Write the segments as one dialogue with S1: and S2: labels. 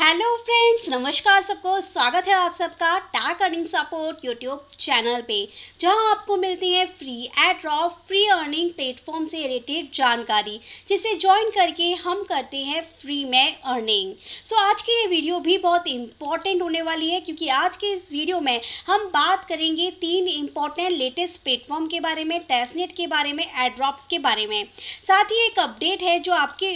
S1: hello friends नमस्कार सबको स्वागत है आप सबका tech earning support YouTube channel पे जहां आपको मिलती है फ्री एट रॉ फ्री अर्निंग प्लेटफॉर्म से रिलेटेड जानकारी जिसे ज्वाइन करके हम करते हैं फ्री में अर्निंग सो so, आज की ये वीडियो भी बहुत इम्पॉर्टेंट होने वाली है क्योंकि आज के इस वीडियो में हम बात करेंगे तीन इम्पॉर्टेंट लेटेस्ट प्लेटफॉर्म के बारे में टेस्टनेट के बारे में एड्रॉप्स के बारे में साथ ही एक अपडेट है जो आपके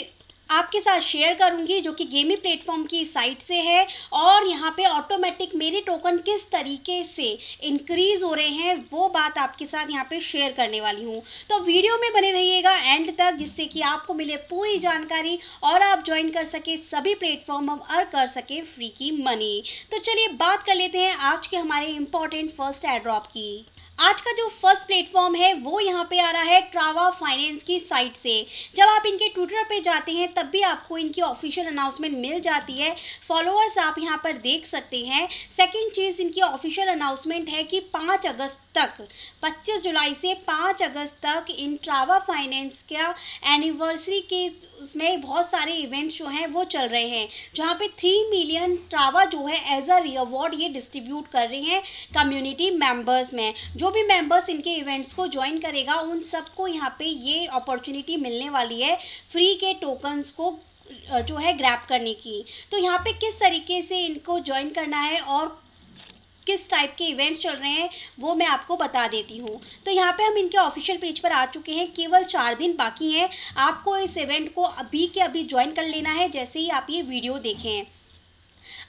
S1: आपके साथ शेयर करूंगी जो कि गेमिंग प्लेटफॉर्म की साइट से है और यहाँ पे ऑटोमेटिक मेरे टोकन किस तरीके से इंक्रीज़ हो रहे हैं वो बात आपके साथ यहाँ पे शेयर करने वाली हूँ तो वीडियो में बने रहिएगा एंड तक जिससे कि आपको मिले पूरी जानकारी और आप ज्वाइन कर सके सभी प्लेटफॉर्म अब अर्न कर सके फ्री की मनी तो चलिए बात कर लेते हैं आज के हमारे इंपॉर्टेंट फर्स्ट एड्रॉप की आज का जो फर्स्ट प्लेटफॉर्म है वो यहाँ पे आ रहा है ट्रावा फाइनेंस की साइट से जब आप इनके ट्विटर पे जाते हैं तब भी आपको इनकी ऑफिशियल अनाउंसमेंट मिल जाती है फॉलोअर्स आप यहाँ पर देख सकते हैं सेकेंड चीज़ इनकी ऑफिशियल अनाउंसमेंट है कि पाँच अगस्त तक 25 जुलाई से 5 अगस्त तक इन ट्रावा फाइनेंस का एनिवर्सरी के उसमें बहुत सारे इवेंट्स जो हैं वो चल रहे हैं जहाँ पे थ्री मिलियन ट्रावा जो है एज अ अवार्ड ये डिस्ट्रीब्यूट कर रहे हैं कम्युनिटी मेंबर्स में जो भी मेंबर्स इनके इवेंट्स को ज्वाइन करेगा उन सबको यहाँ पे ये अपॉर्चुनिटी मिलने वाली है फ्री के टोकन्स को जो है ग्रैप करने की तो यहाँ पे किस तरीके से इनको ज्वाइन करना है और किस टाइप के इवेंट्स चल रहे हैं वो मैं आपको बता देती हूँ तो यहाँ पे हम इनके ऑफिशियल पेज पर आ चुके हैं केवल चार दिन बाकी हैं आपको इस इवेंट को अभी के अभी ज्वाइन कर लेना है जैसे ही आप ये वीडियो देखें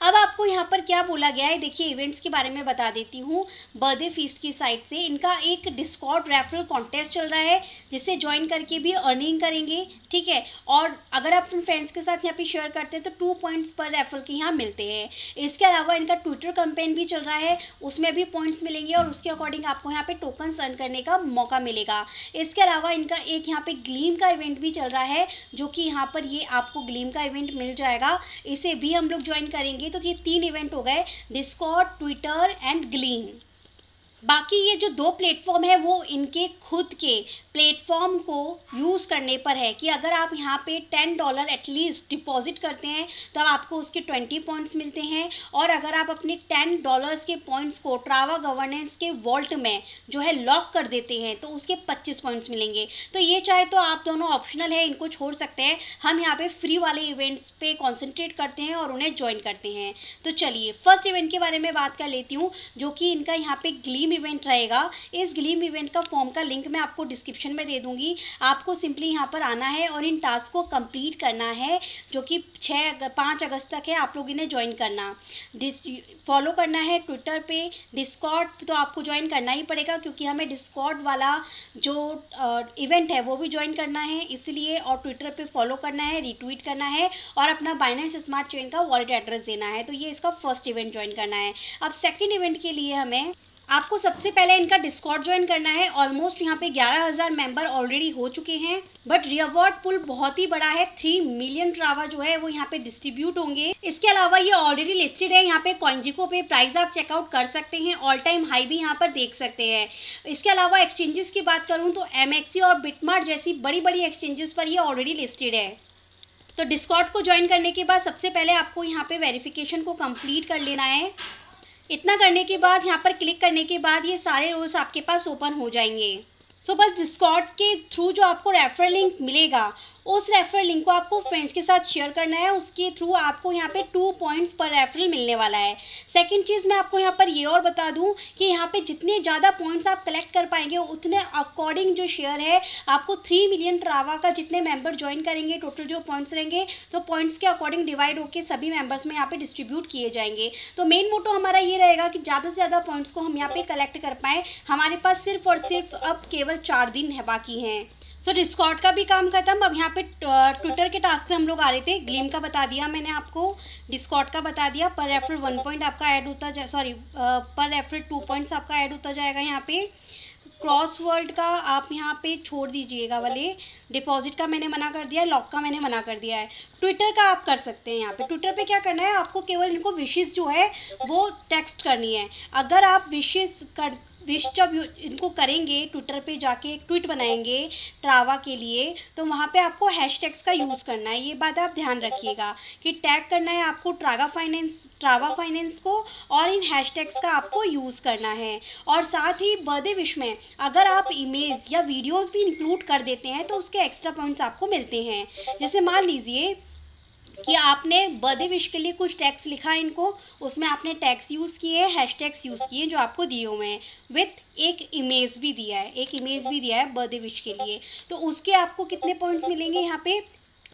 S1: अब आपको यहाँ पर क्या बोला गया है देखिए इवेंट्स के बारे में बता देती हूँ बर्थडे फीस्ट की साइड से इनका एक डिस्कॉर्ड रेफरल कॉन्टेस्ट चल रहा है जिसे ज्वाइन करके भी अर्निंग करेंगे ठीक है और अगर आप अपने फ्रेंड्स के साथ यहाँ पे शेयर करते हैं तो टू पॉइंट्स पर रेफरल के यहाँ मिलते हैं इसके अलावा इनका ट्विटर कंपेन भी चल रहा है उसमें भी पॉइंट्स मिलेंगे और उसके अकॉर्डिंग आपको यहाँ पर टोकन अर्न करने का मौका मिलेगा इसके अलावा इनका एक यहाँ पर ग्लीम का इवेंट भी चल रहा है जो कि यहाँ पर ये आपको ग्लीम का इवेंट मिल जाएगा इसे भी हम लोग ज्वाइन करें करेंगे तो ये तीन इवेंट हो गए डिस्कॉट ट्विटर एंड ग्लीन बाकी ये जो दो प्लेटफॉर्म है वो इनके खुद के प्लेटफॉर्म को यूज़ करने पर है कि अगर आप यहाँ पे टेन डॉलर एटलीस्ट डिपॉजिट करते हैं तब तो आपको उसके ट्वेंटी पॉइंट्स मिलते हैं और अगर आप अपने टेन डॉलर्स के पॉइंट्स को ट्रावा गवर्नेंस के वॉल्ट में जो है लॉक कर देते हैं तो उसके पच्चीस पॉइंट्स मिलेंगे तो ये चाहे तो आप दोनों ऑप्शनल है इनको छोड़ सकते हैं हम यहाँ पर फ्री वाले इवेंट्स पर कॉन्सेंट्रेट करते हैं और उन्हें ज्वाइन करते हैं तो चलिए फर्स्ट इवेंट के बारे में बात कर लेती हूँ जो कि इनका यहाँ पर ग्लीम इवेंट रहेगा इस ग्लीम इवेंट का फॉर्म का लिंक मैं आपको डिस्क्रिप्शन में दे दूंगी आपको सिंपली यहाँ पर आना है और इन टास्क को कंप्लीट करना है जो कि छः पाँच अगस्त तक है आप लोग इन्हें ज्वाइन करना फॉलो करना है ट्विटर पे डिस्कॉट तो आपको ज्वाइन करना ही पड़ेगा क्योंकि हमें डिस्कॉट वाला जो इवेंट है वो भी ज्वाइन करना है इसलिए और ट्विटर पे फॉलो करना है रिट्वीट करना है और अपना बाइनेंस स्मार्ट चेन का वॉलेट एड्रेस देना है तो ये इसका फर्स्ट इवेंट ज्वाइन करना है अब सेकेंड इवेंट के लिए हमें आपको सबसे पहले इनका डिस्कॉर्ड ज्वाइन करना है ऑलमोस्ट यहाँ पे 11,000 मेंबर ऑलरेडी हो चुके हैं बट रियवॉर्ड पुल बहुत ही बड़ा है थ्री मिलियन ट्रावा जो है वो यहाँ पे डिस्ट्रीब्यूट होंगे इसके अलावा ये ऑलरेडी लिस्टेड है यहाँ पे कॉइनजिको पे प्राइस आप चेकआउट कर सकते हैं ऑल टाइम हाई भी यहाँ पर देख सकते हैं इसके अलावा एक्सचेंजेस की बात करूँ तो एम और बिटमार्ट जैसी बड़ी बड़ी एक्सचेंजेस पर यह ऑलरेडी लिस्टेड है तो डिस्कॉर्ड को ज्वाइन करने के बाद सबसे पहले आपको यहाँ पे वेरिफिकेशन को कंप्लीट कर लेना है इतना करने के बाद यहाँ पर क्लिक करने के बाद ये सारे रोल्स आपके पास ओपन हो जाएंगे सो so, बस डिस्कॉट के थ्रू जो आपको रेफर लिंक मिलेगा उस रेफरल लिंक को आपको फ्रेंड्स के साथ शेयर करना है उसके थ्रू आपको यहाँ पे टू पॉइंट्स पर रेफरल मिलने वाला है सेकंड चीज़ मैं आपको यहाँ पर ये और बता दूँ कि यहाँ पे जितने ज़्यादा पॉइंट्स आप कलेक्ट कर पाएंगे उतने अकॉर्डिंग जो शेयर है आपको थ्री मिलियन ट्रावा का जितने मेम्बर ज्वाइन करेंगे टोटल जो पॉइंट्स रहेंगे तो पॉइंट्स के अकॉर्डिंग डिवाइड होकर सभी मेम्बर्स में यहाँ पर डिस्ट्रीब्यूट किए जाएंगे तो मेन मोटो हमारा ये रहेगा कि ज़्यादा से ज़्यादा पॉइंट्स को हम यहाँ पर कलेक्ट कर पाएँ हमारे पास सिर्फ और सिर्फ अब केवल चार दिन है बाकी हैं सो so, डिस्कॉट का भी काम खत्म अब यहाँ पे ट्विटर के टास्क पे हम लोग आ रहे थे ग्लीम का बता दिया मैंने आपको डिस्कॉट का बता दिया पर रेफर वन पॉइंट आपका ऐड होता जाए सॉरी पर रेफर टू पॉइंट्स आपका ऐड होता जाएगा यहाँ पे क्रॉस वर्ल्ड का आप यहाँ पे छोड़ दीजिएगा वाले डिपॉजिट का मैंने मना कर दिया लॉक का मैंने मना कर दिया है ट्विटर का आप कर सकते हैं यहाँ पे ट्विटर पे क्या करना है आपको केवल इनको विशेज़ जो है वो टेक्स्ट करनी है अगर आप विशेज़ कर विश जब इनको करेंगे ट्विटर पे जाके एक ट्वीट बनाएंगे ट्रावा के लिए तो वहाँ पे आपको हैश का यूज़ करना है ये बात आप ध्यान रखिएगा कि टैग करना है आपको ट्रागा फाइनेंस ट्रावा फाइनेंस को और इन हैश का आपको यूज़ करना है और साथ ही बर्थडे विश में अगर आप इमेज या वीडियोज़ भी इंक्लूड कर देते हैं तो उसके एक्स्ट्रा पॉइंट्स आपको मिलते हैं जैसे मान लीजिए कि आपने बर्थडे विश के लिए कुछ टैक्स लिखा है इनको उसमें आपने टैक्स यूज़ किए हैश टैक्स यूज़ किए जो आपको दिए हुए हैं विथ एक इमेज भी दिया है एक इमेज भी दिया है बर्थडे विश के लिए तो उसके आपको कितने पॉइंट्स मिलेंगे यहाँ पे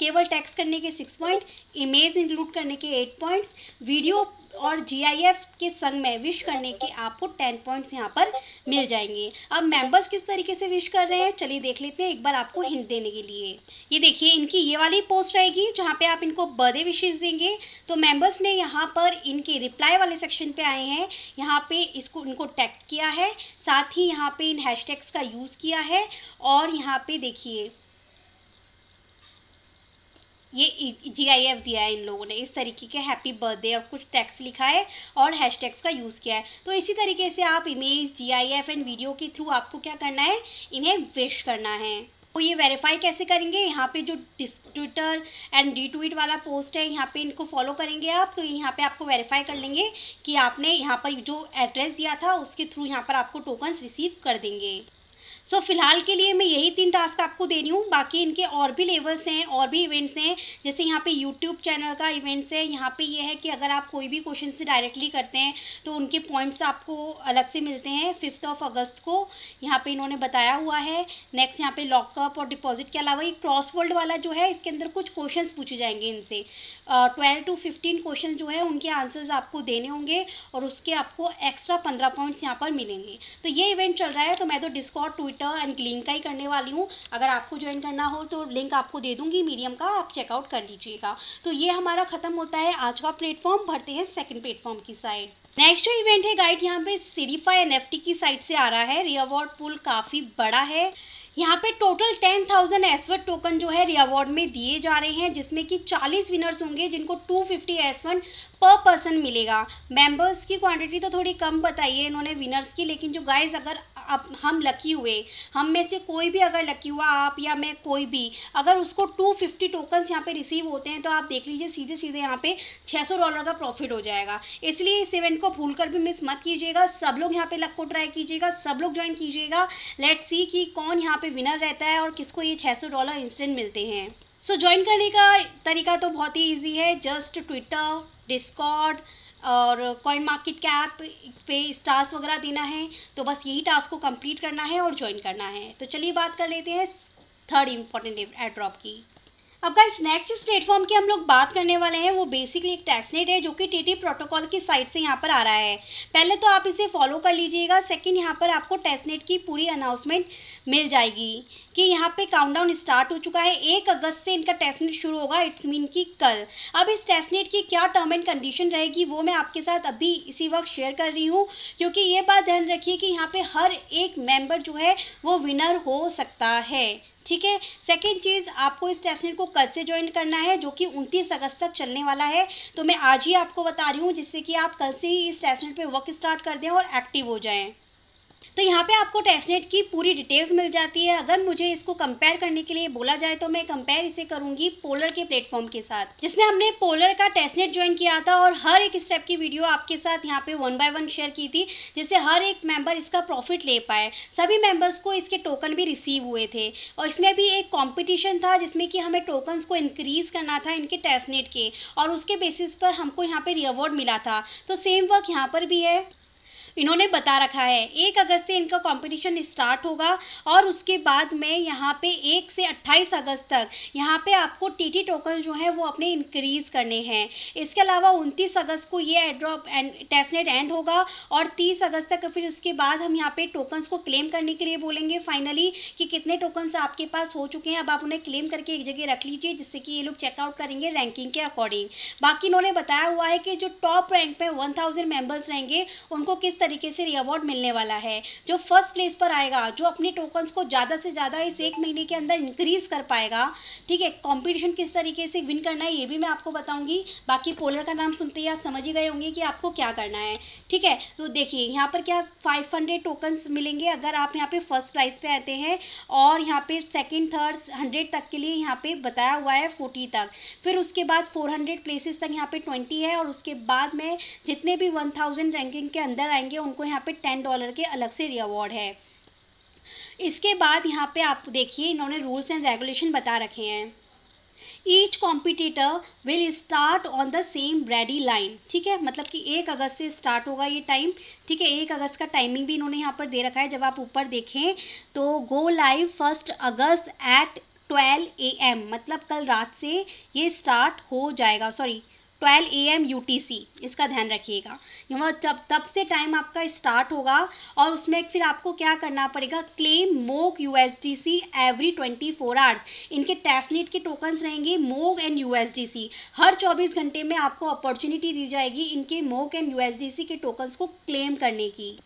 S1: केवल टैक्स करने के सिक्स पॉइंट इमेज इंक्लूड करने के एट पॉइंट्स वीडियो और जीआईएफ के संग में विश करने के आपको टेन पॉइंट्स यहाँ पर मिल जाएंगे अब मेंबर्स किस तरीके से विश कर रहे हैं चलिए देख लेते हैं एक बार आपको हिंट देने के लिए ये देखिए इनकी ये वाली पोस्ट रहेगी जहाँ पे आप इनको बर्थडे विशेज देंगे तो मेंबर्स ने यहाँ पर इनके रिप्लाई वाले सेक्शन पे आए हैं यहाँ पे इसको इनको टैग किया है साथ ही यहाँ पर इन हैश का यूज़ किया है और यहाँ पर देखिए ये जी आई एफ दिया है इन लोगों ने इस तरीके के हैप्पी बर्थडे और कुछ टैक्स लिखा है और हैश टैक्स का यूज़ किया है तो इसी तरीके से आप image G I F and video के थ्रू आपको क्या करना है इन्हें विश करना है तो ये वेरीफाई कैसे करेंगे यहाँ पे जो ट्विटर एंड रीट्वीट वाला पोस्ट है यहाँ पे इनको फॉलो करेंगे आप तो यहाँ पे आपको वेरीफाई कर लेंगे कि आपने यहाँ पर जो एड्रेस दिया था उसके थ्रू यहाँ पर आपको टोकन्स रिसीव कर देंगे सो so, फिलहाल के लिए मैं यही तीन टास्क आपको दे रही हूँ बाकी इनके और भी लेवल्स हैं और भी इवेंट्स हैं जैसे यहाँ पे यूट्यूब चैनल का इवेंट्स है यहाँ पे ये यह है कि अगर आप कोई भी क्वेश्चन से डायरेक्टली करते हैं तो उनके पॉइंट्स आपको अलग से मिलते हैं फिफ्थ ऑफ अगस्त को यहाँ पर इन्होंने बताया हुआ है नेक्स्ट यहाँ पर लॉकअप और डिपॉजिट के अलावा ये क्रॉस वर्ल्ड वाला जो है इसके अंदर कुछ क्वेश्चन पूछे जाएंगे इनसे ट्वेल्व टू फिफ्टीन क्वेश्चन जो है उनके आंसर्स आपको देने होंगे और उसके आपको एक्स्ट्रा पंद्रह पॉइंट्स यहाँ पर मिलेंगे तो ये इवेंट चल रहा है तो मैं तो Discord to Twitter and link का ही करने वाली हूँ अगर आपको ज्वाइन करना हो तो लिंक आपको दे दूँगी मीडियम का आप चेकआउट कर लीजिएगा तो ये हमारा ख़त्म होता है आज का प्लेटफॉर्म भरते हैं सेकेंड प्लेटफॉर्म की साइड नेक्स्ट जो इवेंट है गाइड यहाँ पे सिरीफा एन एफ की साइड से आ रहा है रियावॉर्ड पुल काफ़ी बड़ा है यहाँ पे total ten thousand S one token जो है रियावॉर्ड में दिए जा रहे हैं जिसमें कि चालीस विनर्स होंगे जिनको टू फिफ्टी एसवन पर पर्सन मिलेगा मेंबर्स की क्वांटिटी तो थोड़ी कम बताइए इन्होंने विनर्स की लेकिन जो गाइस अगर आप हम लकी हुए हम में से कोई भी अगर लकी हुआ आप या मैं कोई भी अगर उसको 250 टोकन्स यहाँ पे रिसीव होते हैं तो आप देख लीजिए सीधे सीधे यहाँ पे 600 डॉलर का प्रॉफिट हो जाएगा इसलिए इस इवेंट को भूल कर भी मिस मत कीजिएगा सब लोग यहाँ पे लक को ट्राई कीजिएगा सब लोग ज्वाइन कीजिएगा लेट सी कि कौन यहाँ पर विनर रहता है और किसको ये छः डॉलर इंस्टेंट मिलते हैं सो so, ज्वाइन करने का तरीका तो बहुत ही ईजी है जस्ट ट्विटर डिस्कॉड और कॉइन मार्केट कैप पे स्टार्स वगैरह देना है तो बस यही टास्क को कंप्लीट करना है और ज्वाइन करना है तो चलिए बात कर लेते हैं थर्ड इम्पॉर्टेंट एड्रॉप की अब गाइस नेक्स्ट इस प्लेटफॉर्म की हम लोग बात करने वाले हैं वो बेसिकली एक टेस्टनेट है जो कि टीटी प्रोटोकॉल की साइट से यहाँ पर आ रहा है पहले तो आप इसे फॉलो कर लीजिएगा सेकंड यहाँ पर आपको टेस्टनेट की पूरी अनाउंसमेंट मिल जाएगी कि यहाँ पे काउंटडाउन स्टार्ट हो चुका है एक अगस्त से इनका टेस्टनेट शुरू होगा इट्स मीन की कल अब इस टेस्टनेट की क्या टर्म एंड कंडीशन रहेगी वो मैं आपके साथ अभी इसी वक्त शेयर कर रही हूँ क्योंकि ये बात ध्यान रखिए कि यहाँ पर हर एक मेम्बर जो है वो विनर हो सकता है ठीक है सेकेंड चीज़ आपको इस सेशन को कल से ज्वाइन करना है जो कि उनतीस अगस्त तक चलने वाला है तो मैं आज ही आपको बता रही हूँ जिससे कि आप कल से ही इस सेशन पर वर्क स्टार्ट कर दें और एक्टिव हो जाएं तो यहाँ पे आपको टेस्टनेट की पूरी डिटेल्स मिल जाती है अगर मुझे इसको कंपेयर करने के लिए बोला जाए तो मैं कंपेयर इसे करूँगी पोलर के प्लेटफॉर्म के साथ जिसमें हमने पोलर का टेस्टनेट ज्वाइन किया था और हर एक स्टेप की वीडियो आपके साथ यहाँ पे वन बाय वन शेयर की थी जिससे हर एक मेंबर इसका प्रॉफिट ले पाए सभी मेंबर्स को इसके टोकन भी रिसीव हुए थे और इसमें भी एक कॉम्पिटिशन था जिसमें कि हमें टोकन्स को इनक्रीज़ करना था इनके टेस्टनेट के और उसके बेसिस पर हमको यहाँ पर रिवॉर्ड मिला था तो सेम वर्क यहाँ पर भी है इन्होंने बता रखा है एक अगस्त से इनका कंपटीशन स्टार्ट होगा और उसके बाद में यहाँ पे एक से अट्ठाईस अगस्त तक यहाँ पे आपको टीटी टोकन जो है वो अपने इंक्रीज़ करने हैं इसके अलावा उनतीस अगस्त को ये एड्रॉप एंड टेस्टनेट एंड होगा और तीस अगस्त तक फिर उसके बाद हम यहाँ पे टोकन्स को क्लेम करने के लिए बोलेंगे फाइनली कि कितने टोकन्स आपके पास हो चुके हैं अब आप उन्हें क्लेम करके एक जगह रख लीजिए जिससे कि ये लोग चेकआउट करेंगे रैंकिंग के अकॉर्डिंग बाकी इन्होंने बताया हुआ है कि जो टॉप रैंक पे वन थाउजेंड मेम्बर्स रहेंगे उनको किस तरह तरीके से रिअवॉर्ड मिलने वाला है जो फर्स्ट प्लेस पर आएगा जो अपने टोकन्स को ज़्यादा से ज़्यादा इस एक महीने के अंदर इंक्रीज़ कर पाएगा ठीक है कॉम्पिटिशन किस तरीके से विन करना है ये भी मैं आपको बताऊँगी बाकी पोलर का नाम सुनते ही आप समझ ही गए होंगे कि आपको क्या करना है ठीक है तो देखिए यहाँ पर क्या फाइव हंड्रेड टोकन्स मिलेंगे अगर आप यहाँ पे फर्स्ट प्राइज़ पे आते हैं और यहाँ पे सेकंड थर्ड हंड्रेड तक के लिए यहाँ पे बताया हुआ है फोर्टी तक फिर उसके बाद फोर हंड्रेड प्लेसेस तक यहाँ पे ट्वेंटी है और उसके बाद में जितने भी वन थाउजेंड रैंकिंग के अंदर आएंगे करेंगे उनको यहाँ पे टेन डॉलर के अलग से रिवॉर्ड है इसके बाद यहाँ पे आप देखिए इन्होंने रूल्स एंड रेगुलेशन बता रखे हैं each competitor will start on the same ready line ठीक है मतलब कि एक अगस्त से स्टार्ट होगा ये टाइम ठीक है एक अगस्त का टाइमिंग भी इन्होंने यहाँ पर दे रखा है जब आप ऊपर देखें तो go live first August at twelve A M मतलब कल रात से ये स्टार्ट हो जाएगा sorry twelve A M U T C इसका ध्यान रखिएगा यहाँ जब तब से टाइम आपका स्टार्ट होगा और उसमें फिर आपको क्या करना पड़ेगा claim mock U S D C every twenty four hours इनके टेफनेट के टोकन्स रहेंगे mock and U S D C हर चौबीस घंटे में आपको अपॉर्चुनिटी दी जाएगी इनके मोक एंड यू एस डी सी के टोकन्स को क्लेम करने की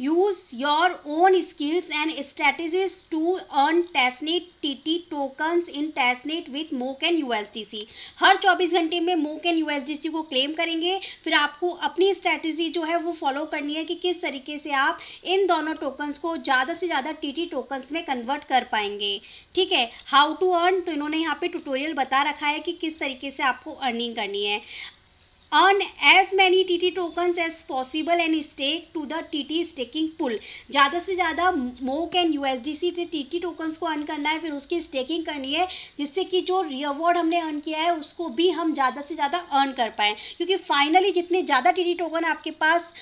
S1: use your own skills and your to earn testnet T T tokens in testnet with mock testnet U S D C हर चौबीस घंटे में mock U S D C को क्लेम करेंगे फिर आपको अपनी स्ट्रैटेजी जो है वो फॉलो करनी है कि किस तरीके से आप इन दोनों टोकन्स को ज़्यादा से ज़्यादा टी टी टोकन्स में कन्वर्ट कर पाएंगे ठीक है हाउ टू अर्न तो इन्होंने यहाँ पे ट्यूटोरियल बता रखा है कि किस तरीके से आपको अर्निंग करनी है earn as many TT tokens as possible and stake to the TT staking pool ज़्यादा से ज़्यादा मोक एंड सी से टी टी टोकन्स को अर्न करना है फिर उसकी स्टेकिंग करनी है जिससे कि जो रिअवॉर्ड हमने अर्न किया है उसको भी हम ज़्यादा से ज़्यादा अर्न कर पाएँ क्योंकि फाइनली जितने ज़्यादा टी टी टोकन आपके पास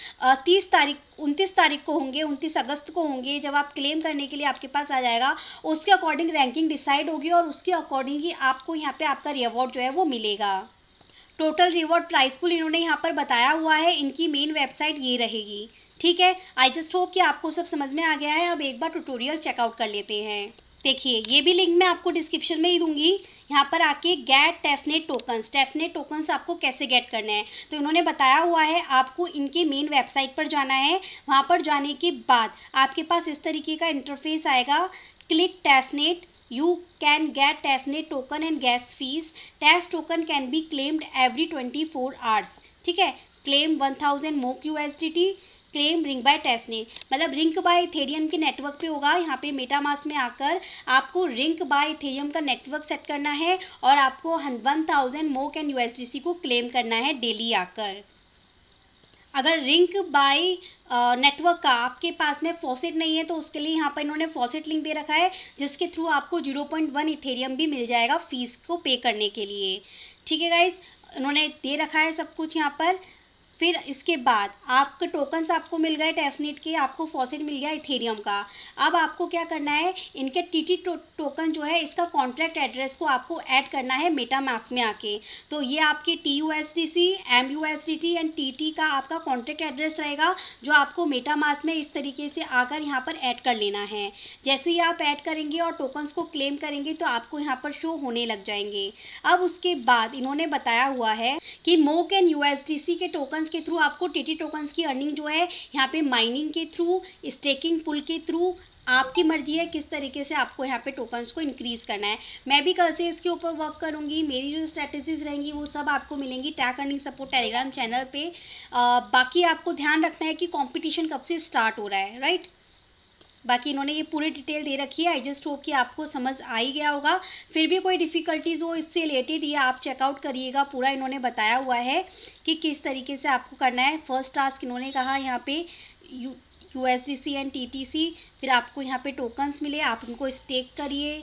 S1: तीस तारीख उनतीस तारीख को होंगे उनतीस अगस्त को होंगे जब आप क्लेम करने के लिए आपके पास आ जाएगा उसके अकॉर्डिंग रैंकिंग डिसाइड होगी और उसके अकॉर्डिंग ही आपको यहाँ पे आपका रिअवॉर्ड जो है वो मिलेगा टोटल रिवॉर्ड प्राइस पुल इन्होंने यहाँ पर बताया हुआ है इनकी मेन वेबसाइट ये रहेगी ठीक है आई जस्ट होप कि आपको सब समझ में आ गया है अब एक बार ट्यूटोरियल चेकआउट कर लेते हैं देखिए ये भी लिंक मैं आपको डिस्क्रिप्शन में ही दूंगी यहाँ पर आके get testnet tokens testnet tokens आपको कैसे गेट करने हैं तो इन्होंने बताया हुआ है आपको इनके मेन वेबसाइट पर जाना है वहाँ पर जाने के बाद आपके पास इस तरीके का इंटरफेस आएगा click testnet you get testnet token and gas fees test token can be claimed every twenty four hours ठीक है claim one thousand mock U S D T claim Rinkeby ने मतलब Rinkeby Ethereum के network पे होगा यहाँ पे MetaMask में आकर आपको रिंक बाय इथेरियम का नेटवर्क सेट करना है और आपको one thousand mock and U S D C को क्लेम करना है डेली आकर अगर रिंक बाई नेटवर्क का आपके पास में फॉसेट नहीं है तो उसके लिए यहाँ पर इन्होंने फॉसेट लिंक दे रखा है जिसके थ्रू आपको जीरो पॉइंट वन इथेरियम भी मिल जाएगा फीस को पे करने के लिए ठीक है गाइज उन्होंने दे रखा है सब कुछ यहाँ पर फिर इसके बाद आपके टोकन्स आपको मिल गए टेस्टनेट के आपको फॉसेट मिल गया इथेरियम का अब आपको क्या करना है इनके टीटी टो, टोकन जो है इसका कॉन्ट्रैक्ट एड्रेस को आपको ऐड करना है मेटामास्क में आके तो ये आपके T U S D C M U S D T and T T का आपका कॉन्ट्रैक्ट एड्रेस रहेगा जो आपको मेटामास्क में इस तरीके से आकर यहाँ पर ऐड कर लेना है जैसे ही आप ऐड करेंगे और टोकन्स को क्लेम करेंगे तो आपको यहाँ पर शो होने लग जाएंगे अब उसके बाद इन्होंने बताया हुआ है कि मोक एंड यू के टोकन्स के थ्रू आपको टीटी टोकन्स की अर्निंग जो है यहाँ पे माइनिंग के थ्रू स्टेकिंग पुल के थ्रू आपकी मर्जी है किस तरीके से आपको यहाँ पे टोकन्स को इंक्रीज़ करना है मैं भी कल से इसके ऊपर वर्क करूँगी मेरी जो स्ट्रैटेजीज रहेंगी वो सब आपको मिलेंगी tech earning support Telegram channel पे आ, बाकी आपको ध्यान रखना है कि कंपटीशन कब से स्टार्ट हो रहा है राइट बाकी इन्होंने ये पूरी डिटेल दे रखी है आई जस्ट होप कि आपको समझ आ ही गया होगा फिर भी कोई डिफ़िकल्टीज़ हो इससे रिलेटेड ये आप चेकआउट करिएगा पूरा इन्होंने बताया हुआ है कि किस तरीके से आपको करना है फर्स्ट टास्क इन्होंने कहा यहाँ पे U U S D C and T T C फिर आपको यहाँ पे टोकन्स मिले आप उनको स्टेक करिए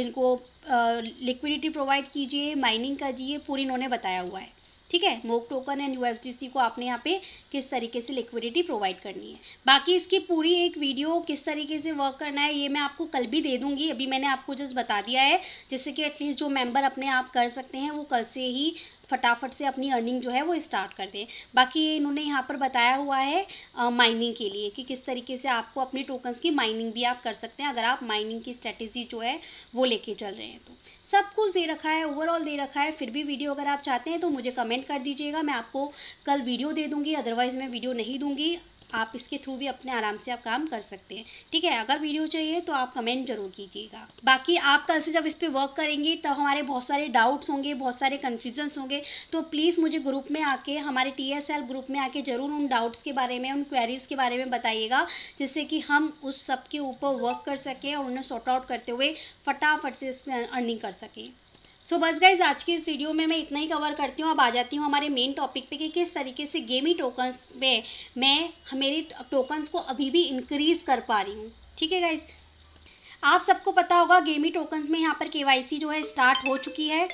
S1: इनको लिक्विडिटी प्रोवाइड कीजिए माइनिंग करिए पूरी इन्होंने बताया हुआ है ठीक है मोक टोकन एंड यूएसडीसी को आपने यहाँ पे किस तरीके से लिक्विडिटी प्रोवाइड करनी है बाकी इसकी पूरी एक वीडियो किस तरीके से वर्क करना है ये मैं आपको कल भी दे दूंगी अभी मैंने आपको जस्ट बता दिया है जैसे कि एटलीस्ट जो मेंबर अपने आप कर सकते हैं वो कल से ही फटाफट से अपनी अर्निंग जो है वो स्टार्ट कर दें बाकी ये इन्होंने यहाँ पर बताया हुआ है माइनिंग के लिए कि किस तरीके से आपको अपने टोकन्स की माइनिंग भी आप कर सकते हैं अगर आप माइनिंग की स्ट्रेटेजी जो है वो लेके चल रहे हैं तो सब कुछ दे रखा है ओवरऑल दे रखा है फिर भी वीडियो अगर आप चाहते हैं तो मुझे कमेंट कमेंट कर दीजिएगा मैं आपको कल वीडियो दे दूँगी अदरवाइज़ मैं वीडियो नहीं दूँगी आप इसके थ्रू भी अपने आराम से आप काम कर सकते हैं ठीक है अगर वीडियो चाहिए तो आप कमेंट जरूर कीजिएगा बाकी आप कल से जब इस पर वर्क करेंगे तो हमारे बहुत सारे डाउट्स होंगे बहुत सारे कन्फ्यूजन्स होंगे तो प्लीज़ मुझे ग्रुप में आके हमारे टी ग्रुप में आके ज़रूर उन डाउट्स के बारे में उन क्वेरीज़ के बारे में बताइएगा जिससे कि हम उस सबके ऊपर वर्क कर सकें और उन्हें सॉर्ट आउट करते हुए फटाफट से इसमें अर्निंग कर सकें सो बस गाइज आज की इस वीडियो में मैं इतना ही कवर करती हूँ अब आ जाती हूँ हमारे मेन टॉपिक पे कि किस तरीके से गेमी टोकन्स पे मैं मेरी टोकन्स को अभी भी इंक्रीज़ कर पा रही हूँ ठीक है गाइज आप सबको पता होगा गेमी टोकन्स में यहाँ पर के जो है स्टार्ट हो चुकी है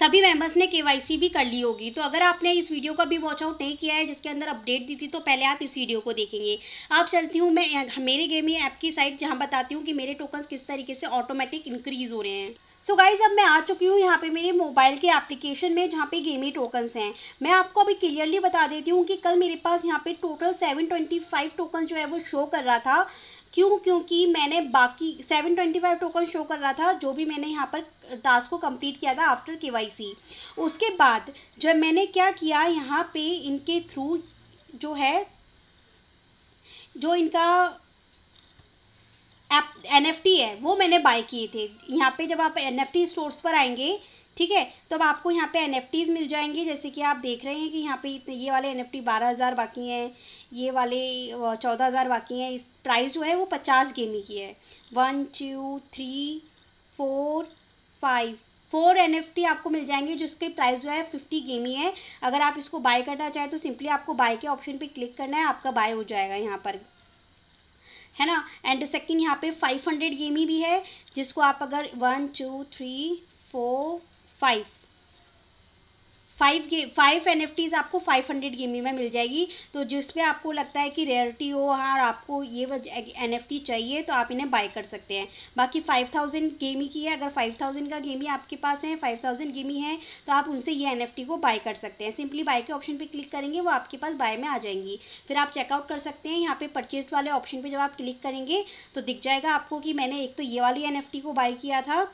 S1: सभी मेंबर्स ने केवाईसी भी कर ली होगी तो अगर आपने इस वीडियो का भी वॉच आउट नहीं किया है जिसके अंदर अपडेट दी थी तो पहले आप इस वीडियो को देखेंगे अब चलती हूँ मैं मेरे गेमी ऐप की साइट जहाँ बताती हूँ कि मेरे टोकन्स किस तरीके से ऑटोमेटिक इंक्रीज़ हो रहे हैं सो so गाइज अब मैं आ चुकी हूँ यहाँ पे मेरे मोबाइल के एप्लीकेशन में जहाँ पे गेमी टोकन्स हैं मैं आपको अभी क्लियरली बता देती हूँ कि कल मेरे पास यहाँ पे total seven twenty five token जो है वो शो कर रहा था क्यों क्योंकि मैंने बाकी seven twenty five token show कर रहा था जो भी मैंने यहाँ पर टास्क को कंप्लीट किया था आफ्टर के उसके बाद जब मैंने क्या किया यहाँ पे इनके थ्रू जो है जो इनका एप एन है वो मैंने बाय किए थे यहाँ पे जब आप एन एफ़ स्टोर्स पर आएंगे ठीक है तो अब आपको यहाँ पे एन एफ मिल जाएंगे जैसे कि आप देख रहे हैं कि यहाँ पे ये वाले एन एफ बारह हज़ार बाकी हैं ये वाले चौदह हज़ार बाकी हैं इस प्राइस जो है वो पचास गेमी की है one two three four five four N F आपको मिल जाएंगे जिसके प्राइस जो है फिफ्टी गेमी है अगर आप इसको बाय करना चाहें तो सिंपली आपको बाय के ऑप्शन पे क्लिक करना है आपका बाय हो जाएगा यहाँ पर है ना एंड सेकेंड यहाँ पे फाइव हंड्रेड गेमी भी है जिसको आप अगर one two three four five five गे फाइव एन एफ टीज आपको फाइव हंड्रेड गेमी में मिल जाएगी तो जिसमें आपको लगता है कि रेयरिटी हो हाँ और आपको ये एन एफ टी चाहिए तो आप इन्हें बाय कर सकते हैं बाकी फाइव थाउजेंड गेमी की है अगर फाइव थाउजेंड का गेमी आपके पास है फाइव थाउजेंड गेमी है तो आप उनसे ये एन एफ टी को बाय कर सकते हैं सिंपली बाय के ऑप्शन पर क्लिक करेंगे वो आपके पास बाय में आ जाएंगी फिर आप चेकआउट कर सकते हैं यहाँ पे परचेज वाले ऑप्शन पर जब आप क्लिक करेंगे तो दिख जाएगा आपको कि मैंने एक तो ये वाली एन एफ टी को बाय किया था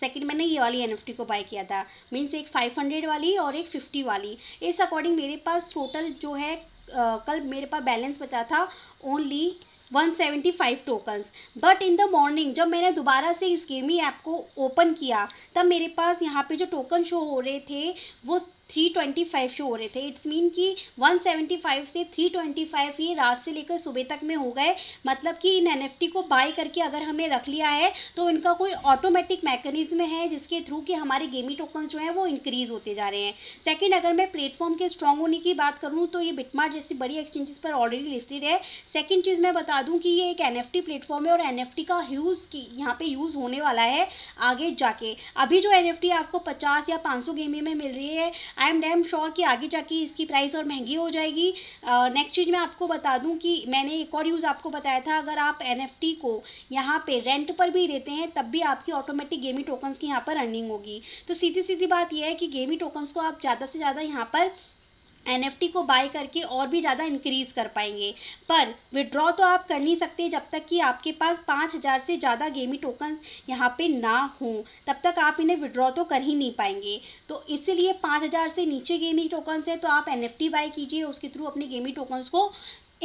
S1: सेकंड मैंने ये वाली एनएफटी को बाय किया था मीन्स एक 500 वाली और एक 50 वाली इस अकॉर्डिंग मेरे पास टोटल जो है आ, कल मेरे पास बैलेंस बचा था only 175 tokens but in the morning जब मैंने दोबारा से इस गेमी ऐप को ओपन किया तब मेरे पास यहाँ पे जो टोकन शो हो रहे थे वो 325 शो हो रहे थे इट्स मीन कि 175 से 325 ये रात से लेकर सुबह तक में हो गए मतलब कि इन एन को बाय करके अगर हमें रख लिया है तो इनका कोई ऑटोमेटिक मैकेनिज्म है जिसके थ्रू कि हमारे गेमी टोकन जो हैं वो इंक्रीज़ होते जा रहे हैं सेकेंड अगर मैं प्लेटफॉर्म के स्ट्रॉग होने की बात करूँ तो ये बिटमार्ट जैसी बड़ी एक्सचेंजेस पर ऑलरेडी लिस्टेड है सेकेंड चीज़ मैं बता दूँ कि ये एक एन प्लेटफॉर्म है और एन का यूज़ की यहाँ पर यूज़ होने वाला है आगे जाके अभी जो एन आपको पचास या पाँच सौ में मिल रही है आई एम डैम श्योर कि आगे जाके इसकी प्राइस और महंगी हो जाएगी नेक्स्ट चीज़ मैं आपको बता दूं कि मैंने एक और यूज़ आपको बताया था अगर आप एन को यहाँ पे रेंट पर भी देते हैं तब भी आपकी ऑटोमेटिक गेमी टोकन्स की यहाँ पर अर्निंग होगी तो सीधी सीधी बात यह है कि गेमी टोकन्स को आप ज़्यादा से ज़्यादा यहाँ पर एन को बाय करके और भी ज़्यादा इंक्रीज़ कर पाएंगे पर विड्रॉ तो आप कर नहीं सकते जब तक कि आपके पास पाँच हज़ार से ज़्यादा गेमी टोकन यहाँ पे ना हों तब तक आप इन्हें विड्रॉ तो कर ही नहीं पाएंगे तो इसलिए पाँच हज़ार से नीचे गेमी टोकन्स हैं तो आप एन बाय कीजिए उसके थ्रू अपने गेमी टोकन्स को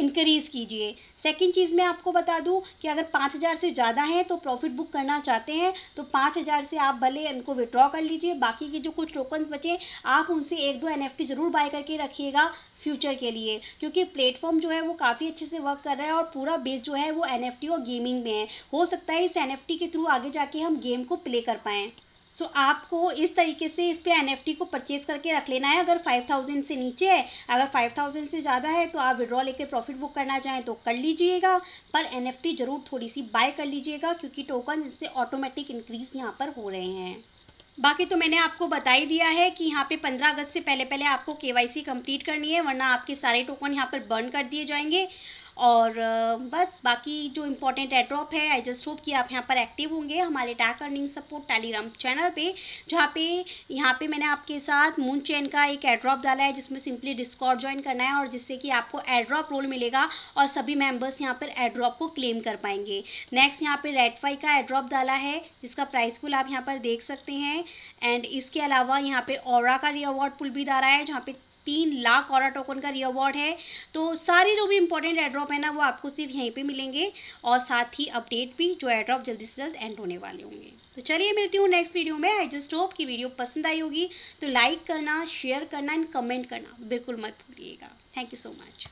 S1: इंक्रीज़ कीजिए सेकंड चीज़ मैं आपको बता दूं कि अगर पाँच हज़ार से ज़्यादा हैं तो प्रॉफिट बुक करना चाहते हैं तो पाँच हज़ार से आप भले इनको विड्रॉ कर लीजिए बाकी के जो कुछ टोकन्स बचे आप उनसे एक दो एन ज़रूर बाय करके रखिएगा फ्यूचर के लिए क्योंकि प्लेटफॉर्म जो है वो काफ़ी अच्छे से वर्क कर रहा है और पूरा बेस जो है वो एन और गेमिंग में है हो सकता है इस एन के थ्रू आगे जाके हम गेम को प्ले कर पाएँ सो so, आपको इस तरीके से इस पर एन को परचेज करके रख लेना है अगर फाइव थाउजेंड से नीचे है अगर फाइव थाउजेंड से ज़्यादा है तो आप विड्रॉ लेकर प्रॉफिट बुक करना चाहें तो कर लीजिएगा पर एन ज़रूर थोड़ी सी बाय कर लीजिएगा क्योंकि टोकन इससे ऑटोमेटिक इंक्रीज़ यहाँ पर हो रहे हैं बाकी तो मैंने आपको बता ही दिया है कि यहाँ पे 15 अगस्त से पहले पहले आपको केवाईसी कंप्लीट करनी है वरना आपके सारे टोकन यहाँ पर बर्न कर दिए जाएंगे और बस बाकी जो इम्पोर्टेंट एड्रॉप है आई जस्ट होप कि आप यहाँ पर एक्टिव होंगे हमारे tech earning support Telegram channel पे जहाँ पे यहाँ पे मैंने आपके साथ मून चैन का एक एड्रॉप डाला है जिसमें सिंपली डिस्कॉर्ड ज्वाइन करना है और जिससे कि आपको एड्रॉप रोल मिलेगा और सभी मेम्बर्स यहाँ पर एड्रॉप को क्लेम कर पाएंगे नेक्स्ट यहाँ पर रेडफाई का एड्रॉप डाला है जिसका प्राइस पुल आप यहाँ पर देख सकते हैं एंड इसके अलावा यहाँ पर और का रिअवॉर्ड पुल भी डाला है जहाँ पर तीन लाख और टोकन का रीअवॉर्ड है तो सारे जो भी इंपॉर्टेंट एड्रॉप है ना वो आपको सिर्फ यहीं पे मिलेंगे और साथ ही अपडेट भी जो एड्रॉप जल्दी से जल्द एंड होने वाले होंगे तो चलिए मिलती हूँ नेक्स्ट वीडियो में आई जस्ट होप कि वीडियो पसंद आई होगी तो लाइक करना शेयर करना एंड कमेंट करना बिल्कुल मत भूलिएगा थैंक यू सो मच